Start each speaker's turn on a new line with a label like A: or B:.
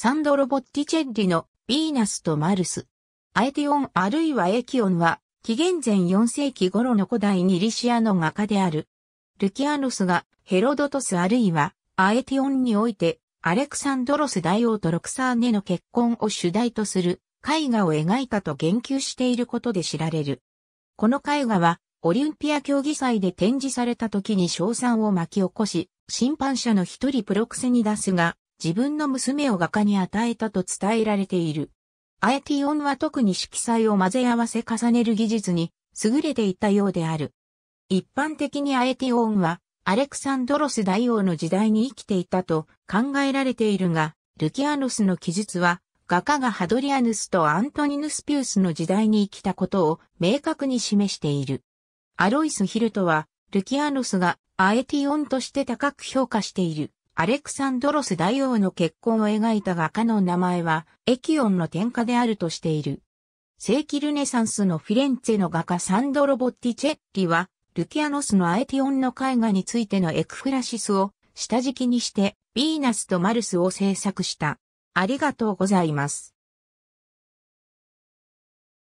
A: サンドロ・ボッティチェッリのヴィーナスとマルス。アエティオンあるいはエキオンは、紀元前4世紀頃の古代ギリシアの画家である。ルキアノスがヘロドトスあるいはアエティオンにおいてアレクサンドロス大王とロクサーネの結婚を主題とする絵画を描いたと言及していることで知られる。この絵画はオリンピア競技祭で展示された時に賞賛を巻き起こし、審判者の一人プロクセに出すが自分の娘を画家に与えたと伝えられている。アエティオンは特に色彩を混ぜ合わせ重ねる技術に優れていたようである。一般的にアエティオンはアレクサンドロス大王の時代に生きていたと考えられているが、ルキアノスの記述は画家がハドリアヌスとアントニヌス・ピウスの時代に生きたことを明確に示している。アロイス・ヒルトは、ルキアノスがアエティオンとして高く評価している。アレクサンドロス大王の結婚を描いた画家の名前は、エキオンの天下であるとしている。世紀ルネサンスのフィレンツェの画家サンドロ・ボッティチェッリは、ルキアノスのアエティオンの絵画についてのエクフラシスを下敷きにして、ヴィーナスとマルスを制作した。ありがとうございます。